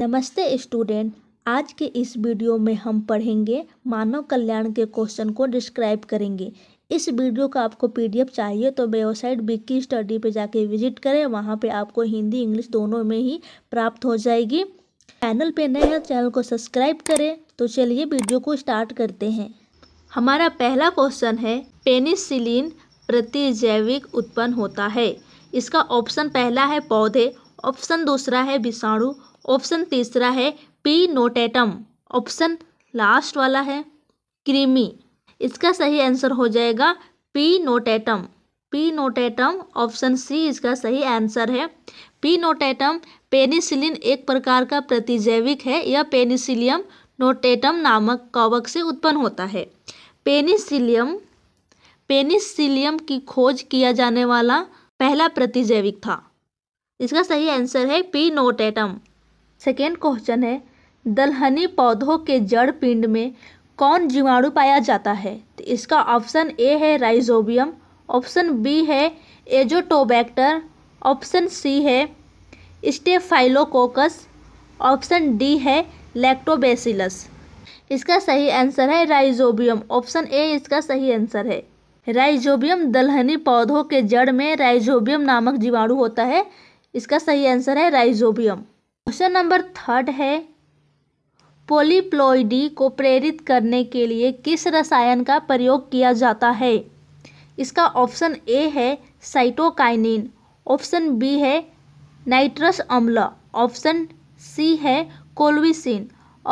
नमस्ते स्टूडेंट आज के इस वीडियो में हम पढ़ेंगे मानव कल्याण के क्वेश्चन को डिस्क्राइब करेंगे इस वीडियो का आपको पीडीएफ चाहिए तो वेबसाइट बिक्की स्टडी पे जाके विजिट करें वहाँ पे आपको हिंदी इंग्लिश दोनों में ही प्राप्त हो जाएगी चैनल पे नए हैं चैनल को सब्सक्राइब करें तो चलिए वीडियो को स्टार्ट करते हैं हमारा पहला क्वेश्चन है पेनिसिलिन प्रतिजैविक उत्पन्न होता है इसका ऑप्शन पहला है पौधे ऑप्शन दूसरा है विषाणु ऑप्शन तीसरा है पी नोटेटम ऑप्शन लास्ट वाला है क्रीमी इसका सही आंसर हो जाएगा P notatum P notatum option C इसका सही आंसर है पी नोटेटम पेनिसिलिन एक प्रकार का प्रतिजैविक है यह पेनिसिलियम नोटेटम नामक कवक से उत्पन्न होता है पेनिसिलियम पेनिसिलियम की खोज किया जाने वाला पहला प्रतिजैविक था इसका सही आंसर है पी नोटेटम सेकेंड क्वेश्चन है दलहनी पौधों के जड़ पिंड में कौन जीवाणु पाया जाता है तो इसका ऑप्शन ए है राइजोबियम ऑप्शन बी है एजोटोबैक्टर ऑप्शन सी है स्टेफाइलोकोकस ऑप्शन डी है लैक्टोबेसिलस इसका सही आंसर है राइजोबियम ऑप्शन ए इसका सही आंसर है राइजोबियम दलहनी पौधों के जड़ में राइजोबियम नामक जीवाणु होता है इसका सही आंसर है राइजोबियम क्वेश्चन नंबर थर्ड है पोलिप्लोइडी को प्रेरित करने के लिए किस रसायन का प्रयोग किया जाता है इसका ऑप्शन ए है साइटोकाइनिन ऑप्शन बी है नाइट्रस अम्ल ऑप्शन सी है कोलविसिन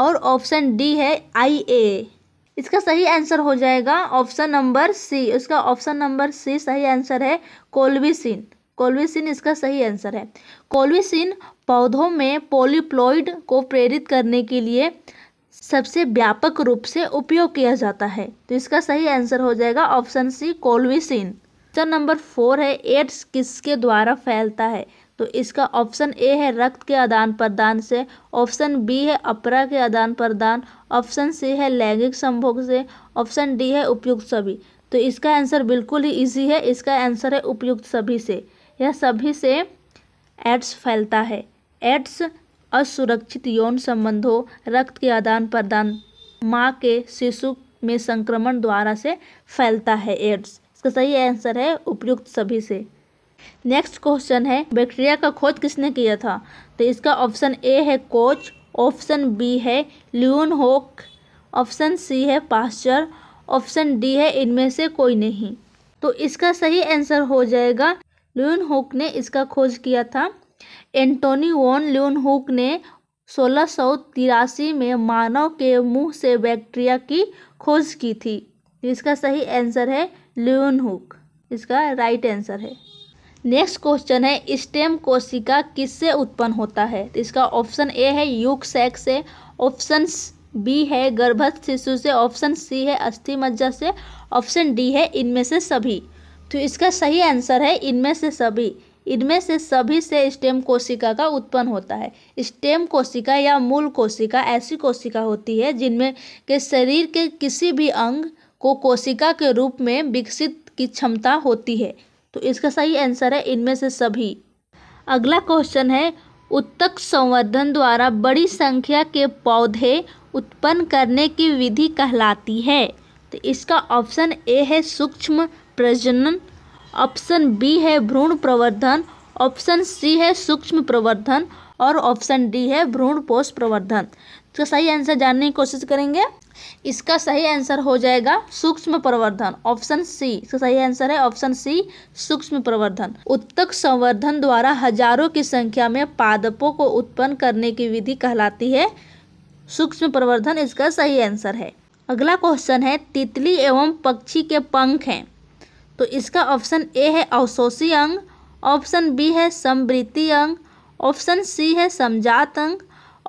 और ऑप्शन डी है आई ए इसका सही आंसर हो जाएगा ऑप्शन नंबर सी इसका ऑप्शन नंबर सी सही आंसर है कोलविसिन कोल्वेसिन इसका सही आंसर है कोल्वेसिन पौधों में पोलिप्लॉइड को प्रेरित करने के लिए सबसे व्यापक रूप से उपयोग किया जाता है तो इसका सही आंसर हो जाएगा option C colchicine question number four है एड्स किसके द्वारा फैलता है तो इसका ऑप्शन ए है रक्त के आदान प्रदान से ऑप्शन बी है अपरा के आदान प्रदान ऑप्शन सी है लैंगिक संभोग से ऑप्शन डी है उपयुक्त सभी तो इसका आंसर बिल्कुल ही इजी है इसका आंसर है उपयुक्त सभी से यह सभी से एड्स फैलता है एड्स असुरक्षित यौन संबंधों रक्त के आदान प्रदान माँ के शिशु में संक्रमण द्वारा से फैलता है एड्स इसका सही आंसर है उपयुक्त सभी से नेक्स्ट क्वेश्चन है बैक्टीरिया का खोज किसने किया था तो इसका ऑप्शन ए है कोच ऑप्शन बी है ल्यून होक ऑप्शन सी है पास्चर ऑप्शन डी है इनमें से कोई नहीं तो इसका सही आंसर हो जाएगा ल्यून हुक ने इसका खोज किया था एंटोनी वॉन ल्यून हुक ने सोलह सौ तिरासी में मानव के मुंह से बैक्टीरिया की खोज की थी इसका सही आंसर है ल्यून हुक इसका राइट आंसर है नेक्स्ट क्वेश्चन है स्टेम कोशिका किससे उत्पन्न होता है तो इसका ऑप्शन ए है यूक सैक से ऑप्शन बी है गर्भस्थ शिशु से ऑप्शन सी है अस्थि मज्जा से ऑप्शन डी है इनमें से सभी तो इसका सही आंसर है इनमें से सभी इनमें से सभी से स्टेम कोशिका का उत्पन्न होता है स्टेम कोशिका या मूल कोशिका ऐसी कोशिका होती है जिनमें के शरीर के किसी भी अंग को कोशिका के रूप में विकसित की क्षमता होती है तो इसका सही आंसर है इनमें से सभी अगला क्वेश्चन है उत्तक संवर्धन द्वारा बड़ी संख्या के पौधे उत्पन्न करने की विधि कहलाती है तो इसका ऑप्शन ए है सूक्ष्म प्रजनन ऑप्शन बी है भ्रूण प्रवर्धन ऑप्शन सी है सूक्ष्म प्रवर्धन और ऑप्शन डी है भ्रूण पोष प्रवर्धन इसका तो सही आंसर जानने की कोशिश करेंगे इसका सही आंसर हो जाएगा सूक्ष्म प्रवर्धन ऑप्शन सी इसका सही आंसर है ऑप्शन सी सूक्ष्म प्रवर्धन उत्तक संवर्धन द्वारा हजारों की संख्या में पादपों को उत्पन्न करने की विधि कहलाती है सूक्ष्म प्रवर्धन इसका सही आंसर है अगला क्वेश्चन है तितली एवं पक्षी के पंख हैं तो इसका ऑप्शन ए है अवशोषी अंग ऑप्शन बी है समवृत्ति अंग ऑप्शन सी है समझात अंग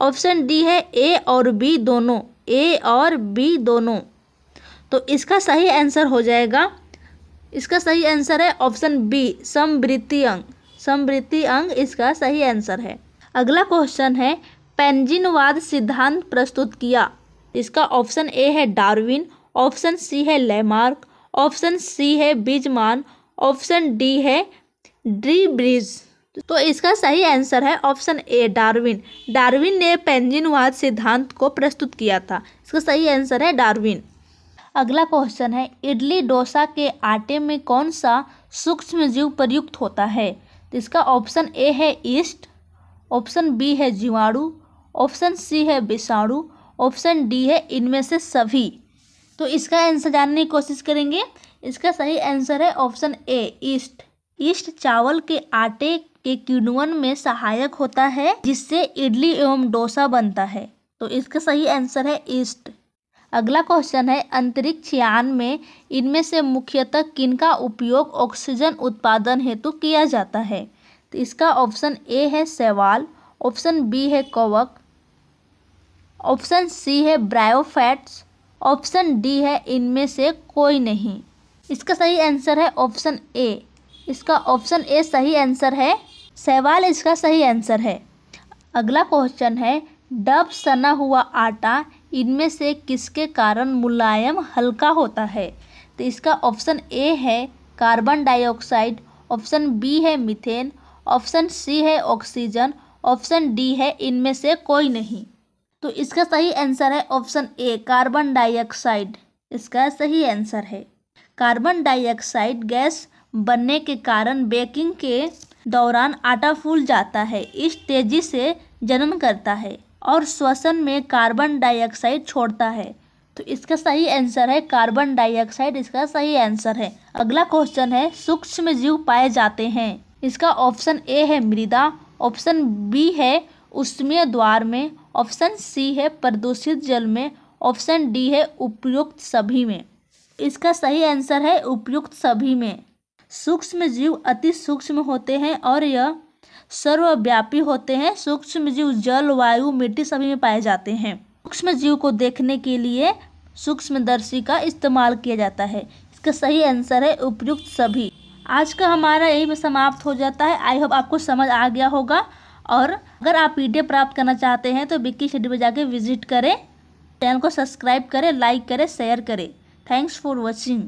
ऑप्शन डी है ए और बी दोनों ए और बी दोनों तो इसका सही आंसर हो जाएगा इसका सही आंसर है ऑप्शन बी समवृत्ति अंग समवृत्ति अंग इसका सही आंसर है अगला क्वेश्चन है पेंजिनवाद सिद्धांत प्रस्तुत किया इसका ऑप्शन ए है डार्विन ऑप्शन सी है लेमार्क ऑप्शन सी है बिजमान ऑप्शन डी है ड्री ब्रिज तो इसका सही आंसर है ऑप्शन ए डार्विन डार्विन ने पेंजिनवाद सिद्धांत को प्रस्तुत किया था इसका सही आंसर है डार्विन अगला क्वेश्चन है इडली डोसा के आटे में कौन सा सूक्ष्म जीव प्रयुक्त होता है तो इसका ऑप्शन ए है ईस्ट ऑप्शन बी है जीवाणु ऑप्शन सी है विषाणु ऑप्शन डी है इनमें से सभी तो इसका आंसर जानने की कोशिश करेंगे इसका सही आंसर है ऑप्शन ए ईस्ट ईस्ट चावल के आटे के किण्वन में सहायक होता है जिससे इडली एवं डोसा बनता है तो इसका सही आंसर है ईस्ट अगला क्वेश्चन है अंतरिक्ष यान में इनमें से मुख्यतः किनका उपयोग ऑक्सीजन उत्पादन हेतु किया जाता है तो इसका ऑप्शन ए है सेवाल ऑप्शन बी है कवक ऑप्शन सी है ब्रायोफैट्स ऑप्शन डी है इनमें से कोई नहीं इसका सही आंसर है ऑप्शन ए इसका ऑप्शन ए सही आंसर है सवाल इसका सही आंसर है अगला क्वेश्चन है डब सना हुआ आटा इनमें से किसके कारण मुलायम हल्का होता है तो इसका ऑप्शन ए है कार्बन डाइऑक्साइड ऑप्शन बी है मिथेन ऑप्शन सी है ऑक्सीजन ऑप्शन डी है इनमें से कोई नहीं तो इसका सही आंसर है ऑप्शन ए कार्बन डाइऑक्साइड इसका सही आंसर है कार्बन डाइऑक्साइड गैस बनने के कारण बेकिंग के दौरान आटा फूल जाता है इस तेजी से जनन करता है और श्वसन में कार्बन डाइऑक्साइड छोड़ता है तो इसका सही आंसर है कार्बन डाइऑक्साइड इसका सही आंसर है अगला क्वेश्चन है सूक्ष्म जीव पाए जाते हैं इसका ऑप्शन ए है मृदा ऑप्शन बी है उष्मीय द्वार में ऑप्शन सी है प्रदूषित जल में ऑप्शन डी है उपयुक्त सभी में इसका सही आंसर है उपयुक्त सभी में सूक्ष्म जीव अति सूक्ष्म होते हैं और यह सर्वव्यापी होते हैं सूक्ष्म जीव जल वायु मिट्टी सभी में पाए जाते हैं सूक्ष्म जीव को देखने के लिए सूक्ष्मदर्शी का इस्तेमाल किया जाता है इसका सही आंसर है उपयुक्त सभी आज का हमारा यही समाप्त हो जाता है आई होप आपको समझ आ गया होगा और अगर आप पी प्राप्त करना चाहते हैं तो बिक्की शेड्यूल पर जाकर विजिट करें चैनल को सब्सक्राइब करें लाइक करें शेयर करें थैंक्स फॉर वॉचिंग